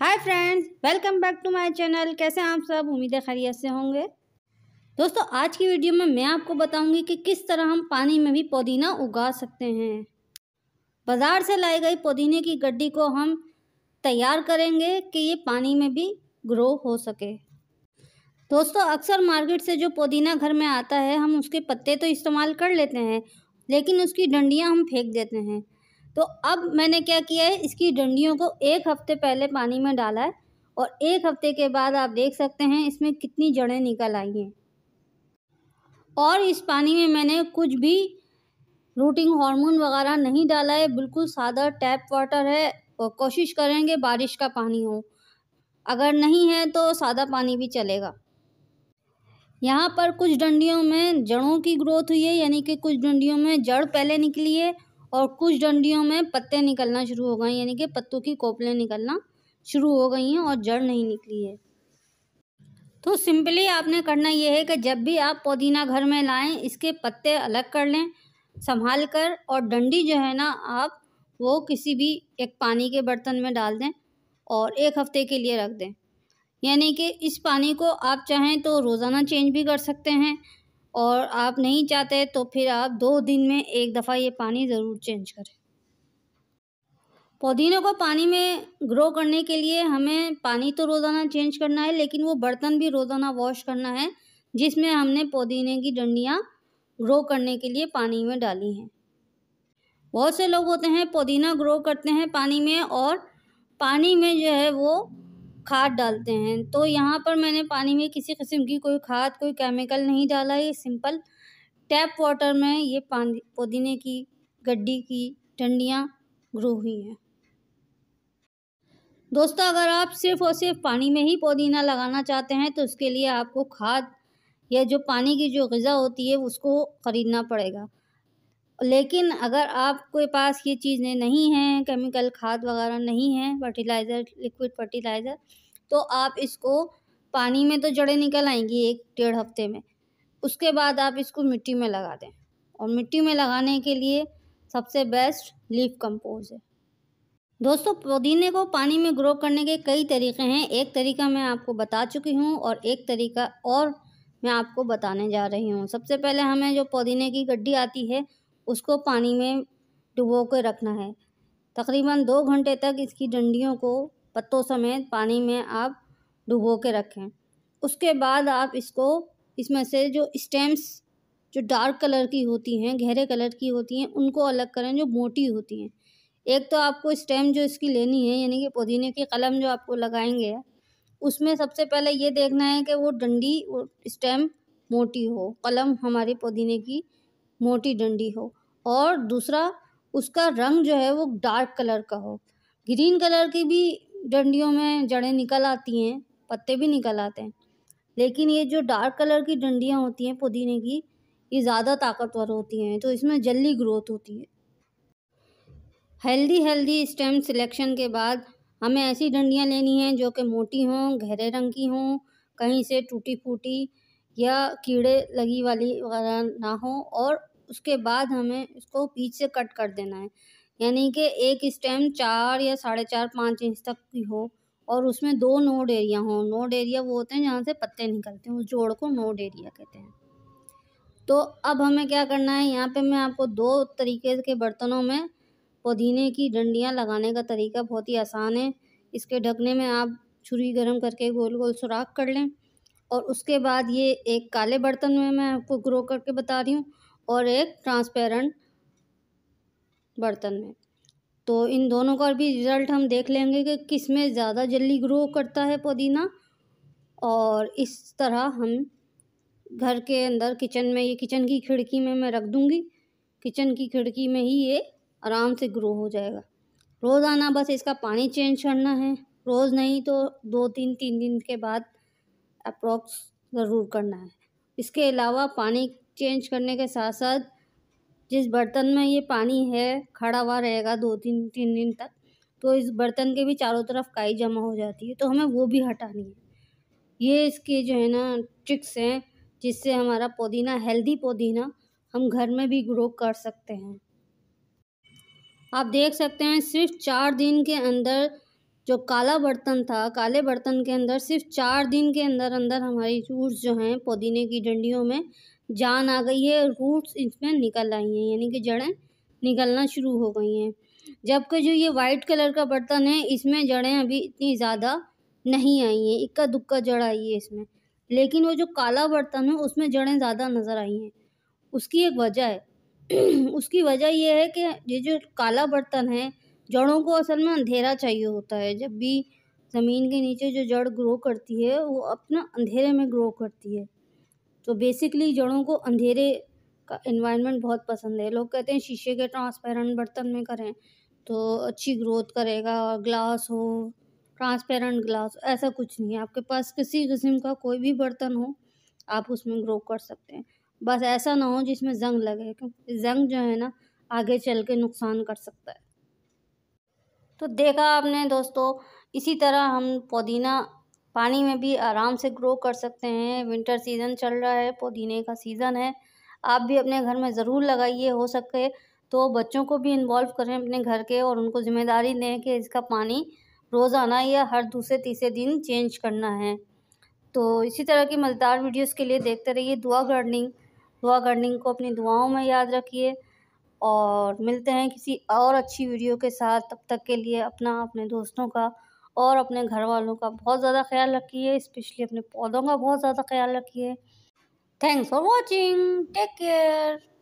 hi friends welcome back to my channel कैसे हैं आप सब उम्मीद है खैरियत से होंगे दोस्तों आज की वीडियो में मैं आपको बताऊंगी कि किस तरह हम पानी में भी पुदीना उगा सकते हैं बाज़ार से लाई गई पुदीने की गड्डी को हम तैयार करेंगे कि ये पानी में भी ग्रो हो सके दोस्तों अक्सर मार्केट से जो पुदीना घर में आता है हम उसके पत्ते तो इस्तेमाल कर लेते हैं लेकिन उसकी डंडियाँ हम फेंक देते हैं तो अब मैंने क्या किया है इसकी डंडियों को एक हफ्ते पहले पानी में डाला है और एक हफ्ते के बाद आप देख सकते हैं इसमें कितनी जड़ें निकल आई हैं और इस पानी में मैंने कुछ भी रूटिंग हार्मोन वगैरह नहीं डाला है बिल्कुल सादा टैप वाटर है और कोशिश करेंगे बारिश का पानी हो अगर नहीं है तो सादा पानी भी चलेगा यहाँ पर कुछ डंडियों में जड़ों की ग्रोथ हुई है यानी कि कुछ डंडियों में जड़ पहले निकली है और कुछ डंडियों में पत्ते निकलना शुरू हो गए यानी कि पत्तों की कोपलें निकलना शुरू हो गई हैं और जड़ नहीं निकली है तो सिंपली आपने करना यह है कि जब भी आप पुदीना घर में लाएं इसके पत्ते अलग कर लें संभाल कर और डंडी जो है ना आप वो किसी भी एक पानी के बर्तन में डाल दें और एक हफ्ते के लिए रख दें यानी कि इस पानी को आप चाहें तो रोज़ाना चेंज भी कर सकते हैं और आप नहीं चाहते तो फिर आप दो दिन में एक दफ़ा ये पानी ज़रूर चेंज करें पौधीनों को पानी में ग्रो करने के लिए हमें पानी तो रोज़ाना चेंज करना है लेकिन वो बर्तन भी रोज़ाना वॉश करना है जिसमें हमने पुदीने की डंडियाँ ग्रो करने के लिए पानी में डाली हैं बहुत से लोग होते हैं पुदीना ग्रो करते हैं पानी में और पानी में जो है वो खाद डालते हैं तो यहाँ पर मैंने पानी में किसी किस्म की कोई खाद कोई केमिकल नहीं डाला ये सिंपल टैप वाटर में ये पानी पुदीने की गड्डी की टंडियाँ ग्रो हुई हैं दोस्तों अगर आप सिर्फ और सिर्फ पानी में ही पुदीना लगाना चाहते हैं तो उसके लिए आपको खाद या जो पानी की जो गज़ा होती है उसको ख़रीदना पड़ेगा लेकिन अगर आपके पास ये चीज़ें नहीं हैं केमिकल खाद वगैरह नहीं है फर्टिलाइज़र लिक्विड फर्टिलाइज़र तो आप इसको पानी में तो जड़ें निकल आएंगी एक डेढ़ हफ्ते में उसके बाद आप इसको मिट्टी में लगा दें और मिट्टी में लगाने के लिए सबसे बेस्ट लीफ कंपोज है दोस्तों पुदीने को पानी में ग्रो करने के कई तरीके हैं एक तरीका मैं आपको बता चुकी हूँ और एक तरीका और मैं आपको बताने जा रही हूँ सबसे पहले हमें जो पुदीने की गड्डी आती है उसको पानी में डुबो के रखना है तकरीबन दो घंटे तक इसकी डंडियों को पत्तों समेत पानी में आप डुबो के रखें उसके बाद आप इसको इसमें से जो स्टेम्स जो डार्क कलर की होती हैं गहरे कलर की होती हैं उनको अलग करें जो मोटी होती हैं एक तो आपको स्टेम जो इसकी लेनी है यानी कि पुदीने की कलम जो आपको लगाएंगे उसमें सबसे पहले ये देखना है कि वो डंडी वो स्टेम मोटी हो कलम हमारी पुदीने की मोटी डंडी हो और दूसरा उसका रंग जो है वो डार्क कलर का हो ग्रीन कलर की भी डंडियों में जड़ें निकल आती हैं पत्ते भी निकल आते हैं लेकिन ये जो डार्क कलर की डंडियाँ होती हैं पुदीने की ये ज़्यादा ताकतवर होती हैं तो इसमें जल्दी ग्रोथ होती है हेल्दी हेल्दी स्टेम सिलेक्शन के बाद हमें ऐसी डंडियाँ लेनी हैं जो कि मोटी हों गहरे रंग की हों कहीं से टूटी फूटी या कीड़े लगी वाली वगैरह ना हो और उसके बाद हमें उसको बीच से कट कर देना है यानी कि एक स्टेम चार या साढ़े चार पाँच इंच तक की हो और उसमें दो नोड एरिया हों नोड एरिया वो होते हैं जहाँ से पत्ते निकलते हैं उस जोड़ को नोड एरिया कहते हैं तो अब हमें क्या करना है यहाँ पे मैं आपको दो तरीके के बर्तनों में पुदीने की डंडियाँ लगाने का तरीका बहुत ही आसान है इसके ढकने में आप छुरी गर्म करके गोल गोल सुराख कर लें और उसके बाद ये एक काले बर्तन में मैं आपको ग्रो करके बता रही हूँ और एक ट्रांसपेरेंट बर्तन में तो इन दोनों का भी रिज़ल्ट हम देख लेंगे कि किस में ज़्यादा जल्दी ग्रो करता है पुदीना और इस तरह हम घर के अंदर किचन में ये किचन की खिड़की में मैं रख दूँगी किचन की खिड़की में ही ये आराम से ग्रो हो जाएगा रोज़ आना बस इसका पानी चेंज करना है रोज़ नहीं तो दो तीन तीन दिन के बाद अप्रोक्स ज़रूर करना है इसके अलावा पानी चेंज करने के साथ साथ जिस बर्तन में ये पानी है खड़ा हुआ रहेगा दो तीन तीन दिन तक तो इस बर्तन के भी चारों तरफ काई जमा हो जाती है तो हमें वो भी हटानी है ये इसके जो है ना ट्रिक्स हैं जिससे हमारा पुदीना हेल्दी पुदीना हम घर में भी ग्रो कर सकते हैं आप देख सकते हैं सिर्फ चार दिन के अंदर जो काला बर्तन था काले बर्तन के अंदर सिर्फ चार दिन के अंदर अंदर हमारी रूट्स जो हैं पुदीने की डंडियों में जान आ गई है रूट्स इसमें निकल आई हैं यानी कि जड़ें निकलना शुरू हो गई हैं जबकि जो ये वाइट कलर का बर्तन है इसमें जड़ें अभी इतनी ज़्यादा नहीं आई हैं इक्का दुक्का जड़ आई है इसमें लेकिन वो जो काला बर्तन है उसमें जड़ें ज़्यादा नज़र आई हैं उसकी एक वजह है उसकी वजह यह है कि ये जो काला बर्तन है जड़ों को असल में अंधेरा चाहिए होता है जब भी ज़मीन के नीचे जो जड़ ग्रो करती है वो अपना अंधेरे में ग्रो करती है तो बेसिकली जड़ों को अंधेरे का इन्वायरमेंट बहुत पसंद है लोग कहते हैं शीशे के ट्रांसपेरेंट बर्तन में करें तो अच्छी ग्रोथ करेगा और ग्लास हो ट्रांसपेरेंट ग्लास ऐसा कुछ नहीं है आपके पास किसी किस्म का कोई भी बर्तन हो आप उसमें ग्रो कर सकते हैं बस ऐसा ना हो जिसमें जंग लगे क्योंकि जंग जो है ना आगे चल के नुकसान कर सकता है तो देखा आपने दोस्तों इसी तरह हम पुदीना पानी में भी आराम से ग्रो कर सकते हैं विंटर सीज़न चल रहा है पुदीने का सीज़न है आप भी अपने घर में ज़रूर लगाइए हो सके तो बच्चों को भी इन्वॉल्व करें अपने घर के और उनको ज़िम्मेदारी दें कि इसका पानी रोज़ाना या हर दूसरे तीसरे दिन चेंज करना है तो इसी तरह की मज़ेदार वीडियोस के लिए देखते रहिए दुआ गार्डनिंग दुआ गार्डनिंग को अपनी दुआओं में याद रखिए और मिलते हैं किसी और अच्छी वीडियो के साथ तब तक के लिए अपना अपने दोस्तों का और अपने घर वालों का बहुत ज़्यादा ख्याल रखिए स्पेशली अपने पौधों का बहुत ज़्यादा ख्याल रखिए thanks for watching take care